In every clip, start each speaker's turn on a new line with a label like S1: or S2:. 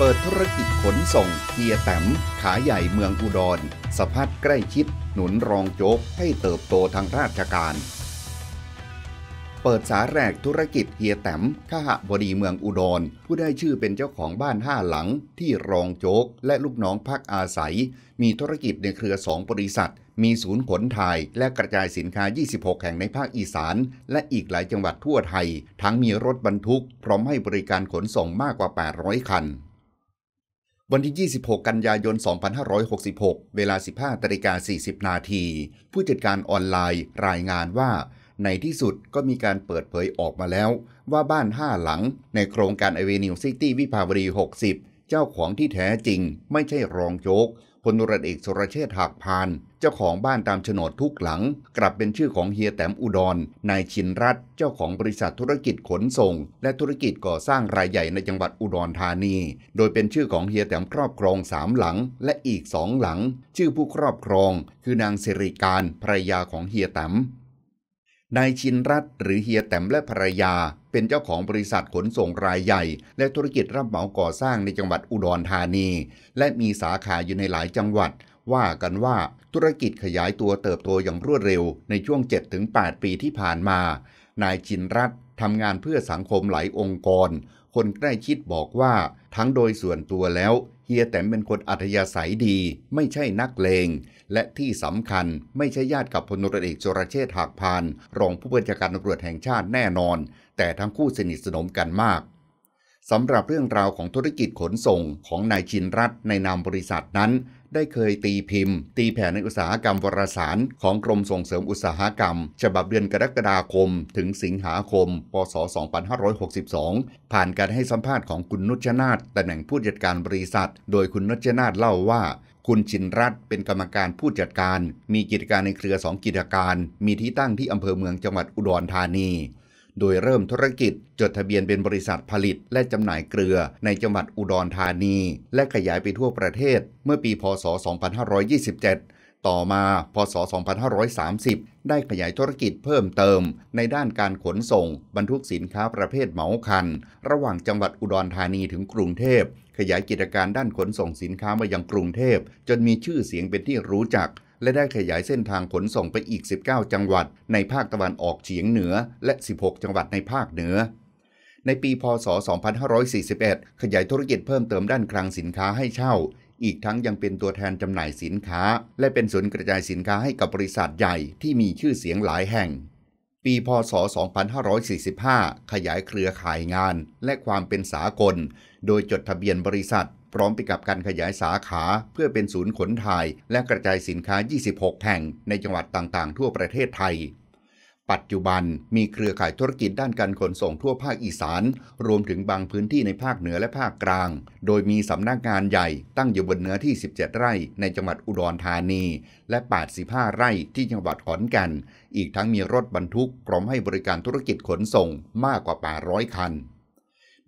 S1: เปิดธุรกิจขนส่งเฮียแตมขาใหญ่เมืองอุดรสภาพใกล้ชิด หนุนรองโจ๊ก ให้เติบโตทางราชการ เปิดสาแรกธุรกิจเฮียแตมขหบดีเมืองอุดร ผู้ได้ชื่อเป็นเจ้าของบ้านห้าหลัง ที่รองโจ๊ก และลูกน้องพักอาศัย มีธุรกิจในเครือสองบริษัท มีศูนย์ขนถ่าย และกระจายสินค้า 26แห่งในภาคอีสาน และอีกหลายจังหวัดทั่วไทย ทั้งมีรถบรรทุกพร้อมให้บริการขนส่งมากกว่า800คันวันที่ 26 กันยายน 2566 เวลา 15 ตริกา40 นาที ผู้จัดการออนไลน์ รายงานว่า ในที่สุดก็มีการเปิดเผยออกมาแล้ว ว่าบ้าน 5 หลัง ในโครงการไอเวนิวซิตี้วิภาวดี 60 เจ้าของที่แท้จริง ไม่ใช่รองโจกพลตรเอกสุรเชษฐ์หักพาน เจ้าของบ้านตามโฉนดทุกหลัง กลับเป็นชื่อของเฮียแตมอุดร นายชินรัต เจ้าของบริษัทธุรกิจขนส่ง และธุรกิจก่อสร้างรายใหญ่ในจังหวัดอุดรธานี โดยเป็นชื่อของเฮียแตมครอบครองสามหลังและอีกสองหลัง ชื่อผู้ครอบครอง คือนางสิริการภรรยาของเฮียแตมนายชินรัตหรือเฮียแต้มและภรรยา เป็นเจ้าของบริษัทขนส่งรายใหญ่ และธุรกิจรับเหมาก่อสร้างในจังหวัดอุดรธานี และมีสาขาอยู่ในหลายจังหวัด ว่ากันว่าธุรกิจขยายตัวเติบโตอย่างรวดเร็วในช่วง7-8ปีที่ผ่านมา นายชินรัตทำงานเพื่อสังคมหลายองค์กรคนใกล้ชิดบอกว่าทั้งโดยส่วนตัวแล้ว เฮียแตมเป็นคนอัธยาศัยดี ไม่ใช่นักเลง และที่สำคัญไม่ใช่ญาติกับพลตรเอกจรเชษฐ์หักพาน รองผู้บัญชาการตำรวจแห่งชาติแน่นอน แต่ทั้งคู่สนิทสนมกันมากสำหรับเรื่องราวของธุรกิจขนส่งของนายชินรัตในนามบริษัทนั้นได้เคยตีพิมพ์ ตีแผนในอุตสาหกรรมวารสาร ของกรมส่งเสริมอุตสาหกรรม ฉบับเดือนกรกฎาคม ถึงสิงหาคมพศ2562 ผ่านการให้สัมภาษณ์ของคุณนุชนาธตำแหน่งผู้จัดการบริษัท โดยคุณนุชนาธเล่าว่า คุณชินรัตเป็นกรรมการผู้จัดการ มีกิจการในเครือสองกิจการ มีที่ตั้งที่อำเภอเมืองจังหวัดอุดรธานีโดยเริ่มธุรกิจ จดทะเบียนเป็นบริษัทผลิตและจำหน่ายเกลือในจังหวัดอุดรธานี และขยายไปทั่วประเทศ เมื่อปีพศ 2527 ต่อมาพศ2530 ได้ขยายธุรกิจเพิ่มเติม ในด้านการขนส่ง บรรทุกสินค้าประเภทเหมาคัน ระหว่างจังหวัดอุดรธานีถึงกรุงเทพขยายกิจการด้านขนส่งสินค้ามายังกรุงเทพจนมีชื่อเสียงเป็นที่รู้จักและได้ขยายเส้นทางขนส่งไปอีก 19 จังหวัด ในภาคตะวันออกเฉียงเหนือ และ 16 จังหวัดในภาคเหนือ ในปี พศ 2541 ขยายธุรกิจเพิ่มเติมด้านคลังสินค้าให้เช่า อีกทั้งยังเป็นตัวแทนจำหน่ายสินค้า และเป็นศูนย์กระจายสินค้าให้กับบริษัทใหญ่ที่มีชื่อเสียงหลายแห่ง ปี พศ 2545 ขยายเครือข่ายงานและความเป็นสากล โดยจดทะเบียนบริษัทพร้อมไปกับการขยายสาขาเพื่อเป็นศูนย์ขนถ่าย และกระจายสินค้า 26 แห่งในจังหวัดต่างๆ ทั่วประเทศไทย ปัจจุบันมีเครือข่ายธุรกิจด้านการขนส่งทั่วภาคอีสาน รวมถึงบางพื้นที่ในภาคเหนือและภาคกลาง โดยมีสำนักงานใหญ่ตั้งอยู่บนเนื้อที่ 17 ไร่ในจังหวัดอุดรธานี และ 85 ไร่ที่จังหวัดขอนแก่นอีกทั้งมีรถบรรทุกพร้อมให้บริการธุรกิจขนส่งมากกว่า 800 คัน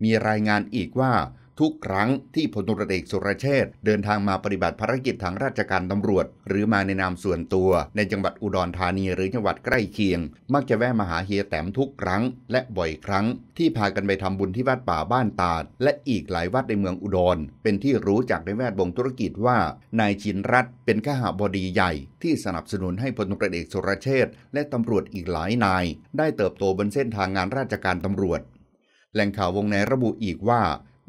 S1: มีรายงานอีกว่าทุกครั้งที่พลตุรเอกสุรเชษเดินทางมาปฏิบัติภารกิจทางราชการตำรวจ หรือมาในนามส่วนตัว ในจังหวัดอุดรธานีหรือจังหวัดใกล้เคียง มักจะแวะมาหาเฮียแต้มทุกครั้ง และบ่อยครั้ง ที่พากันไปทำบุญที่วัดป่าบ้านตาดและอีกหลายวัดในเมืองอุดร เป็นที่รู้จักในแวดวงธุรกิจว่านายชินรัตเป็นข้าาบดีใหญ่ ที่สนับสนุนให้พลตุรเอกสุรเชษและตำรวจอีกหลายนาย ได้เติบโตบนเส้นทางงานราชการตำรวจ แหล่งข่าววงในระบุอีกว่า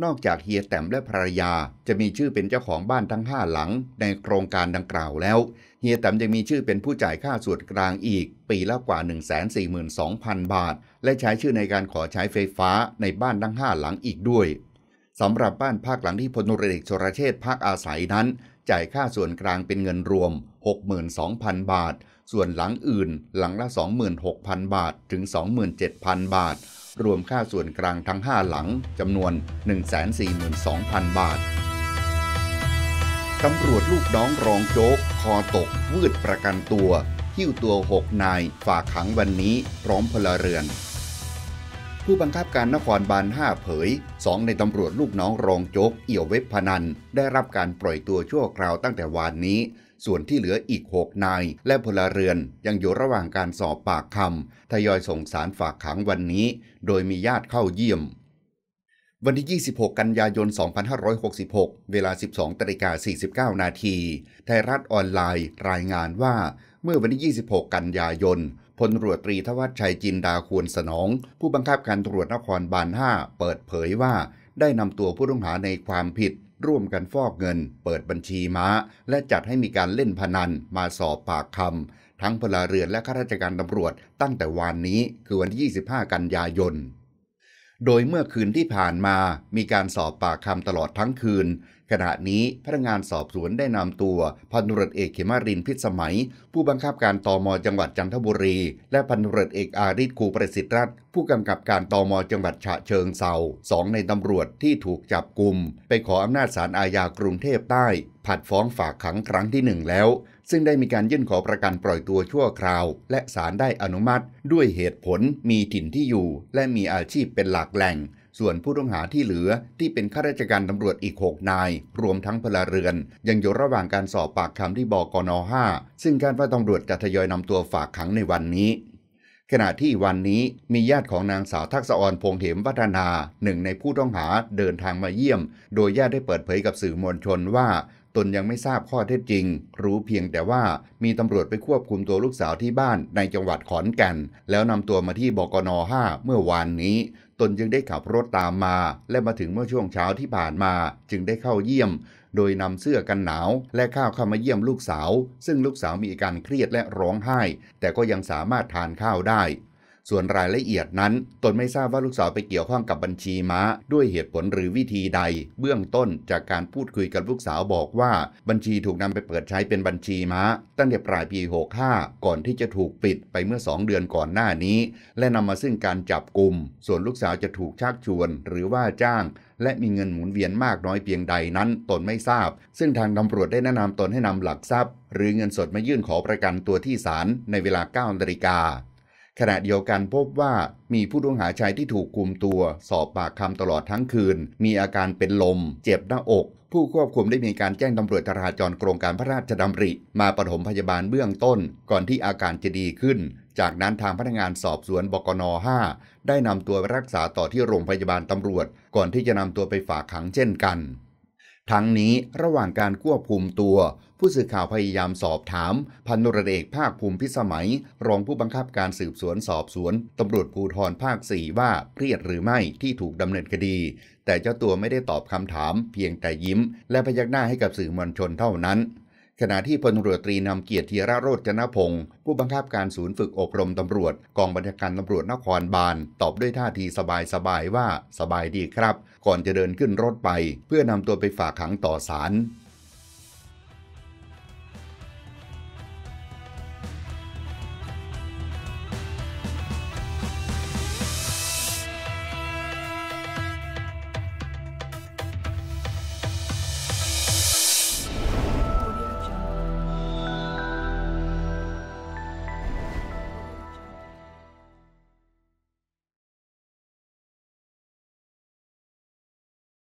S1: นอกจากเฮียแตมและภรรยา จะมีชื่อเป็นเจ้าของบ้านทั้ง 5 หลัง ในโครงการดังกล่าวแล้วเฮียแตมยังมีชื่อเป็นผู้จ่ายค่าส่วนกลางอีก ปีละกว่า 142,000 บาท และใช้ชื่อในการขอใช้ไฟฟ้าในบ้านทั้ง 5 หลังอีกด้วย สำหรับบ้านภาคหลังที่พลนรเอกชรเชษภาคอาศัยนั้น จ่ายค่าส่วนกลางเป็นเงินรวม 62,000 บาท ส่วนหลังอื่นหลังละ 26,000 บาท ถึง 27,000 บาทรวมค่าส่วนกลางทั้ง 5 หลังจำนวน 142,000 บาท ตำรวจลูกน้องรองโจ๊กคอตกวืดประกันตัว หิ้วตัว 6 นาย ฝากขังวันนี้พร้อมพลเรือน ผู้บังคับการนครบาล5เผยสองในตำรวจลูกน้องรองโจ๊กเอี่ยวเว็บพนัน ได้รับการปล่อยตัวชั่วคราวตั้งแต่วานนี้ส่วนที่เหลืออีก6นาย และพลเรือนยังอยู่ระหว่างการสอบปากคำทยอยส่งสารฝากขังวันนี้ โดยมีญาติเข้าเยี่ยม วันที่ 26 กันยายน 2566 เวลา 12ตรกา49 นาที ไทยรัฐออนไลน์รายงานว่า เมื่อวันที่ 26 กันยายนพลตรวจตรีทวัชชัยจินดาควรสนอง ผู้บังคับการตรวจนครบาล5เปิดเผยว่าได้นำตัวผู้ต้องหาในความผิดร่วมกันฟอกเงิน เปิดบัญชีม้าและจัดให้มีการเล่นพนัน มาสอบปากคำทั้งพลเรือนและข้าราชการตำรวจตั้งแต่วันนี้คือวันที่ 25 กันยายน โดยเมื่อคืนที่ผ่านมามีการสอบปากคำตลอดทั้งคืนขณะนี้พนักงานสอบสวนได้นำตัวพันตรวจเอกเขมารินพิษสมัย ผู้บังคับการตอมจังหวัดจันทบุรี และพันตรวจเอกอาริศคูประสิทธิ์รัตผู้กำกับการตอมจังหวัดฉะเชิงเซาสองในตำรวจที่ถูกจับกลุ่มไปขออำนาจศาลอาญากรุงเทพใต้ ผัดฟ้องฝากขังครั้งที่หนึ่งแล้ว ซึ่งได้มีการยื่นขอประกันปล่อยตัวชั่วคราว และศาลได้อนุมัติด้วยเหตุผลมีถิ่นที่อยู่ และมีอาชีพเป็นหลักแหล่งส่วนผู้ต้องหาที่เหลือที่เป็นข้าราชการตำรวจอีก 6 นาย รวมทั้งพลเรือน ยังอยู่ระหว่างการสอบปากคำที่บกน 5 ซึ่งการว่าตำรวจจะทยอยนำตัวฝากขังในวันนี้ ขณะที่วันนี้มีญาติของนางสาวทักษอรพงเหมวัฒนาหนึ่ง ในผู้ต้องหาเดินทางมาเยี่ยม โดยญาติได้เปิดเผยกับสื่อมวลชนว่า ตนยังไม่ทราบข้อเท็จจริง รู้เพียงแต่ว่ามีตำรวจไปควบคุมตัวลูกสาวที่บ้านในจังหวัดขอนแก่นแล้วนำตัวมาที่บกน5เมื่อวานนี้ตนจึงได้ขับรถตามมา และมาถึงเมื่อช่วงเช้าที่ผ่านมาจึงได้เข้าเยี่ยมโดยนำเสื้อกันหนาว และข้าวเข้ามาเยี่ยมลูกสาว ซึ่งลูกสาวมีอาการเครียดและร้องไห้ แต่ก็ยังสามารถทานข้าวได้ส่วนรายละเอียดนั้นตนไม่ทราบว่าลูกสาวไปเกี่ยวข้องกับบัญชีม้าด้วยเหตุผลหรือวิธีใด เบื้องต้นจากการพูดคุยกับลูกสาวบอกว่า บัญชีถูกนำไปเปิดใช้เป็นบัญชีม้าตั้งแต่ปลายปี65ก่อนที่จะถูกปิดไปเมื่อ 2 เดือนก่อนหน้านี้ และนำมาซึ่งการจับกลุ่มส่วนลูกสาวจะถูกชักชวน หรือว่าจ้างและมีเงินหมุนเวียนมากน้อยเพียงใดนั้นตนไม่ทราบ ซึ่งทางตำรวจได้แนะนำตนให้นำหลักทรัพย์ หรือเงินสดมายื่นขอประกันตัวที่ศาลในเวลา9นาฬิกาขณะเดียวกันพบว่ามีผู้ต้องหาชายที่ถูกคุมตัว สอบปากคำตลอดทั้งคืน มีอาการเป็นลม เจ็บหน้าอก ผู้ควบคุมได้มีการแจ้งตำรวจจราจรโครงการพระราชดำริ มาปฐมพยาบาลเบื้องต้น ก่อนที่อาการจะดีขึ้น จากนั้นทางพนักงานสอบสวนบกน5ได้นำตัวรักษาต่อที่โรงพยาบาลตำรวจ ก่อนที่จะนำตัวไปฝากขังเช่นกันทั้งนี้ระหว่างการควบคุมตัว ผู้สื่อข่าวพยายามสอบถาม พันรเอกภาคภูมิพิสมัย รองผู้บังคับการสืบสวนสอบสวนตำรวจภูธรภาคสี่ว่าเครียดหรือไม่ที่ถูกดำเนินคดี แต่เจ้าตัวไม่ได้ตอบคำถาม เพียงแต่ยิ้ม และพยักหน้าให้กับสื่อมวลชนเท่านั้นขณะที่พลตรวจตรีนำเกียรติธีระโรจนพงศ์ผู้บังคับการศูนย์ฝึกอบรมตำรวจกองบัญชาการตำรวจนครบาลตอบด้วยท่าทีสบายๆว่าสบายดีครับ ก่อนจะเดินขึ้นรถไป เพื่อนำตัวไปฝากขังต่อศาล